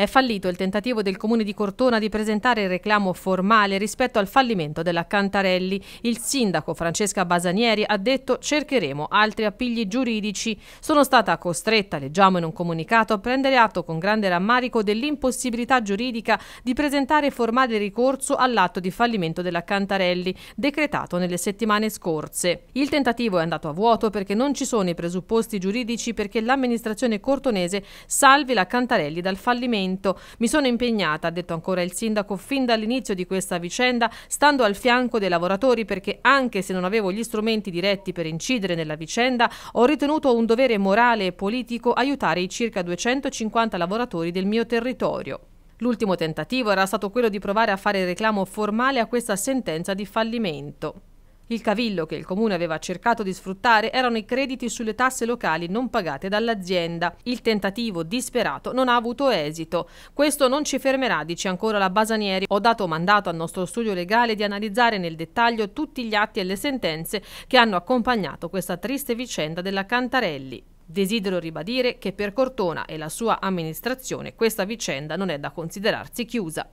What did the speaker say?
È fallito il tentativo del comune di Cortona di presentare il reclamo formale rispetto al fallimento della Cantarelli. Il sindaco Francesca Basanieri ha detto cercheremo altri appigli giuridici. Sono stata costretta, leggiamo in un comunicato, a prendere atto con grande rammarico dell'impossibilità giuridica di presentare formale ricorso all'atto di fallimento della Cantarelli, decretato nelle settimane scorse. Il tentativo è andato a vuoto perché non ci sono i presupposti giuridici perché l'amministrazione cortonese salvi la Cantarelli dal fallimento Parlamento. Mi sono impegnata, ha detto ancora il sindaco, fin dall'inizio di questa vicenda, stando al fianco dei lavoratori perché anche se non avevo gli strumenti diretti per incidere nella vicenda, ho ritenuto un dovere morale e politico aiutare i circa 250 lavoratori del mio territorio. L'ultimo tentativo era stato quello di provare a fare reclamo formale a questa sentenza di fallimento. Il cavillo che il comune aveva cercato di sfruttare erano i crediti sulle tasse locali non pagate dall'azienda. Il tentativo disperato non ha avuto esito. Questo non ci fermerà, dice ancora la Basanieri. Ho dato mandato al nostro studio legale di analizzare nel dettaglio tutti gli atti e le sentenze che hanno accompagnato questa triste vicenda della Cantarelli. Desidero ribadire che per Cortona e la sua amministrazione questa vicenda non è da considerarsi chiusa.